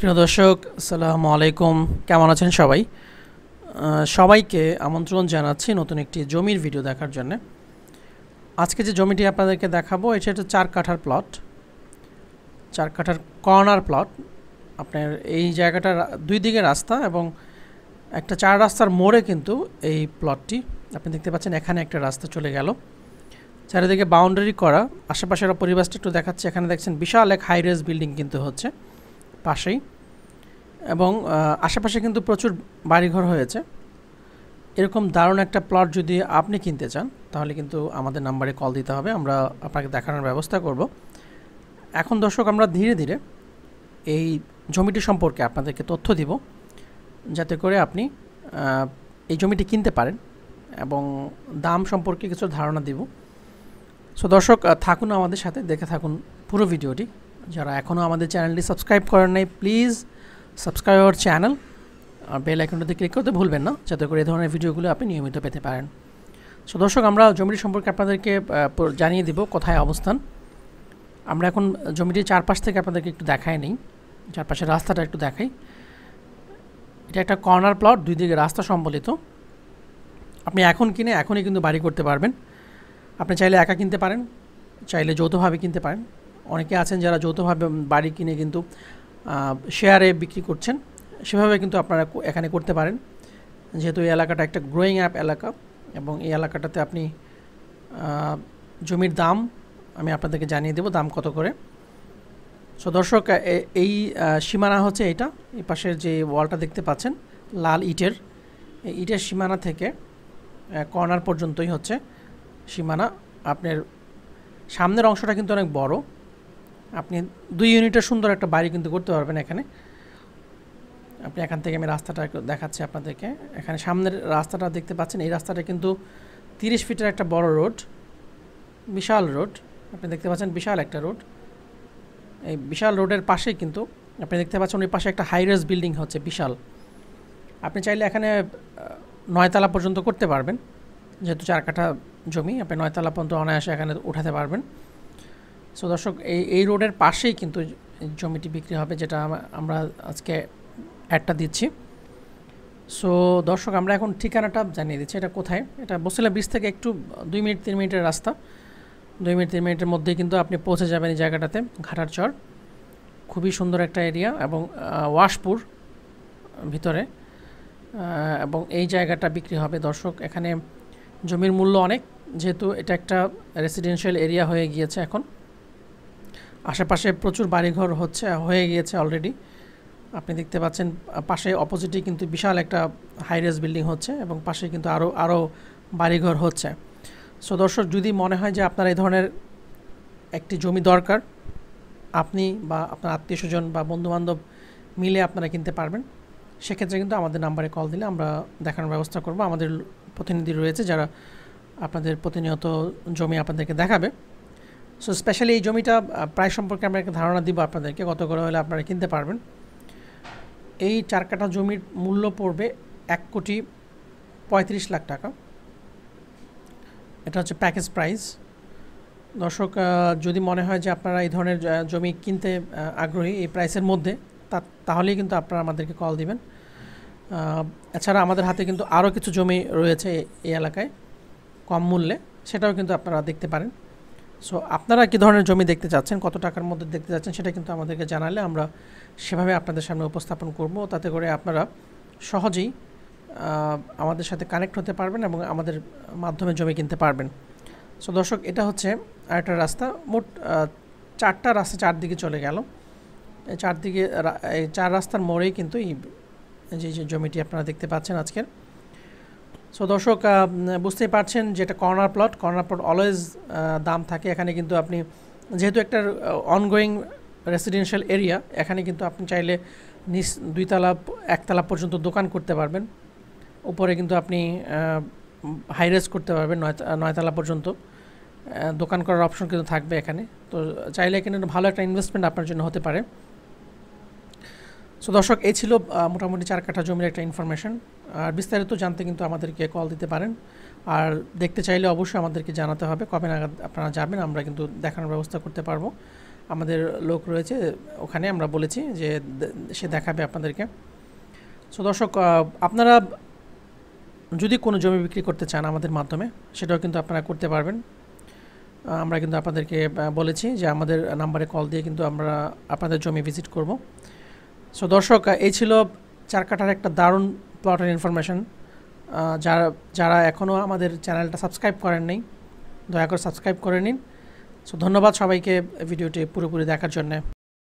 প্রিয় দর্শক আসসালামু আলাইকুম কেমন আছেন সবাই সবাইকে আমন্ত্রণ জানাচ্ছি নতুন একটি জমির ভিডিও দেখার জন্য আজকে যে জমিটি আপনাদেরকে দেখাবো এটা একটা চার কাঠার প্লট চার কাঠার কর্নার প্লট আপনার এই জায়গাটা দুই দিকে রাস্তা এবং একটা চার রাস্তার মোড়ে কিন্তু এই প্লটটি আপনি দেখতে পাচ্ছেন এখানে একটা রাস্তা চলে গেল চারিদিকে বাউন্ডারি করা আশেপাশের পরিবেশটা একটু দেখাচ্ছে এখানে দেখছেন বিশাল এক হাই রেস বিল্ডিং কিন্তু হচ্ছে পাশেই এবং আশেপাশে কিন্তু প্রচুর বাড়িঘর হয়েছে এরকম দারুণ একটা প্লট যদি আপনি কিনতে চান তাহলে কিন্তু আমাদের নাম্বারে কল দিতে হবে আমরা আপনাকে দেখানোর ব্যবস্থা করব এখন দর্শক আমরা ধীরে ধীরে এই জমিটি সম্পর্কে আপনাদেরকে তথ্য দিব যাতে করে আপনি এই জমিটি কিনতে পারেন এবং দাম সম্পর্কে কিছু ধারণা দিব সো দর্শক থাকুন আমাদের সাথে দেখে থাকুন পুরো ভিডিওটি যারা এখনও আমাদের চ্যানেলটি সাবস্ক্রাইব করেন নাই প্লিজ সাবস্ক্রাইব আওয়ার চ্যানেল আর বেল আইকনটাতে ক্লিক করতে ভুলবেন না যাতে করে এই ধরনের ভিডিওগুলো আপনি নিয়মিত পেতে পারেন সো দর্শক আমরা জমিটি সম্পর্কে আপনাদেরকে জানিয়ে দেব কোথায় অবস্থান আমরা এখন জমিটির চারপাশ থেকে আপনাদেরকে একটু দেখাই নিই চারপাশের রাস্তাটা একটু দেখাই এটা একটা কর্নার প্লট দুই দিকে রাস্তা সম্বলিত আপনি এখন কিনে এখনই কিন্তু বাড়ি করতে পারবেন আপনি চাইলে একা কিনতে পারেন চাইলে যৌথভাবে কিনতে পারেন অনেকে আছেন যারা যৌথভাবে বাড়ি কিনে কিন্তু শেয়ারে বিক্রি করছেন সেভাবে কিন্তু আপনারা এখানে করতে পারেন যেহেতু এই এলাকাটা একটা গ্রোয়িং অ্যাপ এলাকা এবং এই এলাকাটাতে আপনি জমির দাম আমি আপনাদেরকে জানিয়ে দেব দাম কত করে সো দর্শক এই সীমানা হচ্ছে এটা এই পাশের যে ওয়ালটা দেখতে পাচ্ছেন লাল ইটের এই ইটের সীমানা থেকে কর্নার পর্যন্তই হচ্ছে সীমানা আপনার সামনের অংশটা কিন্তু অনেক বড় আপনি দুই ইউনিটের সুন্দর একটা বাড়ি কিন্তু করতে পারবেন এখানে আপনি এখান থেকে আমি রাস্তাটা দেখাচ্ছি আপনাদেরকে এখানে সামনের রাস্তাটা দেখতে পাচ্ছেন এই রাস্তাটা কিন্তু তিরিশ ফিটের একটা বড় রোড বিশাল রোড আপনি দেখতে পাচ্ছেন বিশাল একটা রোড এই বিশাল রোডের পাশে কিন্তু আপনি দেখতে পাচ্ছেন ওই পাশে একটা হাইরেস বিল্ডিং হচ্ছে বিশাল আপনি চাইলে এখানে নয়তলা পর্যন্ত করতে পারবেন যেহেতু চার কাঠা জমি আপনি নয়তলা পর্যন্ত অনায়াসে এখানে উঠাতে পারবেন সো দর্শক এই এই রোডের পাশেই কিন্তু জমিটি বিক্রি হবে যেটা আমরা আজকে অ্যাডটা দিচ্ছি সো দর্শক আমরা এখন ঠিকানাটা জানিয়ে দিচ্ছি এটা কোথায় এটা বসিলা ব্রিজ থেকে একটু দুই মিনিট তিন মিনিটের রাস্তা দুই মিনিট তিন মিনিটের মধ্যেই কিন্তু আপনি পৌঁছে যাবেন এই জায়গাটাতে ঘাটার চর খুবই সুন্দর একটা এরিয়া এবং ওয়াশপুর ভিতরে এবং এই জায়গাটা বিক্রি হবে দর্শক এখানে জমির মূল্য অনেক যেহেতু এটা একটা রেসিডেন্সিয়াল এরিয়া হয়ে গিয়েছে এখন আশেপাশে প্রচুর বাড়িঘর হচ্ছে হয়ে গিয়েছে অলরেডি আপনি দেখতে পাচ্ছেন পাশে অপোজিটে কিন্তু বিশাল একটা হাই রেস বিল্ডিং হচ্ছে এবং পাশে কিন্তু আরও আরও বাড়িঘর হচ্ছে সো দর্শক যদি মনে হয় যে আপনার এই ধরনের একটি জমি দরকার আপনি বা আপনার আত্মীয় স্বজন বা বন্ধুবান্ধব মিলে আপনারা কিনতে পারবেন সেক্ষেত্রে কিন্তু আমাদের নাম্বারে কল দিলে আমরা দেখানোর ব্যবস্থা করব আমাদের প্রতিনিধি রয়েছে যারা আপনাদের প্রতিনিয়ত জমি আপনাদেরকে দেখাবে সো স্পেশালি এই জমিটা প্রায় সম্পর্কে আমরা একটা ধারণা দিব আপনাদেরকে কত করে হলে আপনারা কিনতে পারবেন এই চার কাটা জমির মূল্য পড়বে এক কোটি পঁয়ত্রিশ লাখ টাকা এটা হচ্ছে প্যাকেজ প্রাইস দর্শক যদি মনে হয় যে আপনারা এই ধরনের জমি কিনতে আগ্রহী এই প্রাইসের মধ্যে তা তাহলেই কিন্তু আপনারা আমাদেরকে কল দিবেন এছাড়া আমাদের হাতে কিন্তু আরও কিছু জমি রয়েছে এই এলাকায় কম মূল্যে সেটাও কিন্তু আপনারা দেখতে পারেন সো আপনারা কী ধরনের জমি দেখতে চাচ্ছেন কত টাকার মধ্যে দেখতে চাচ্ছেন সেটা কিন্তু আমাদেরকে জানালে আমরা সেভাবে আপনাদের সামনে উপস্থাপন করব তাতে করে আপনারা সহজেই আমাদের সাথে কানেক্ট হতে পারবেন এবং আমাদের মাধ্যমে জমি কিনতে পারবেন সো দর্শক এটা হচ্ছে আরেকটা রাস্তা মোট চারটা রাস্তা চারদিকে চলে গেল চারদিকে চার রাস্তার মোড়েই কিন্তু এই যে জমিটি আপনারা দেখতে পাচ্ছেন আজকের সো দর্শক বুঝতেই পারছেন যেটা corner plot corner plot always দাম থাকে এখানে কিন্তু আপনি যেহেতু একটা অনগোয়িং রেসিডেন্সিয়াল এরিয়া এখানে কিন্তু আপনি চাইলে নিস দুইতলা একতলা পর্যন্ত দোকান করতে পারবেন উপরে কিন্তু আপনি হাইরেস করতে পারবেন নয় নয়তলা পর্যন্ত দোকান করার অপশন কিন্তু থাকবে এখানে তো চাইলে এখানে ভালো একটা ইনভেস্টমেন্ট আপনার জন্য হতে পারে সো দর্শক এই ছিল মোটামুটি চার কাঠা জমির একটা ইনফরমেশন আর বিস্তারিত জানতে কিন্তু আমাদেরকে কল দিতে পারেন আর দেখতে চাইলে অবশ্যই আমাদেরকে জানাতে হবে কবে নাগাদ আপনারা যাবেন আমরা কিন্তু দেখানোর ব্যবস্থা করতে পারবো আমাদের লোক রয়েছে ওখানে আমরা বলেছি যে সে দেখাবে আপনাদেরকে সো দর্শক আপনারা যদি কোনো জমি বিক্রি করতে চান আমাদের মাধ্যমে সেটাও কিন্তু আপনারা করতে পারবেন আমরা কিন্তু আপনাদেরকে বলেছি যে আমাদের নাম্বারে কল দিয়ে কিন্তু আমরা আপনাদের জমি ভিজিট করব সো দর্শক এই ছিল চার কাটার একটা দারুণ প্লটের ইনফরমেশান যারা যারা এখনও আমাদের চ্যানেলটা সাবস্ক্রাইব করেন নাই দয়া করে সাবস্ক্রাইব করে নিন সো ধন্যবাদ সবাইকে ভিডিওটি পুরোপুরি দেখার জন্যে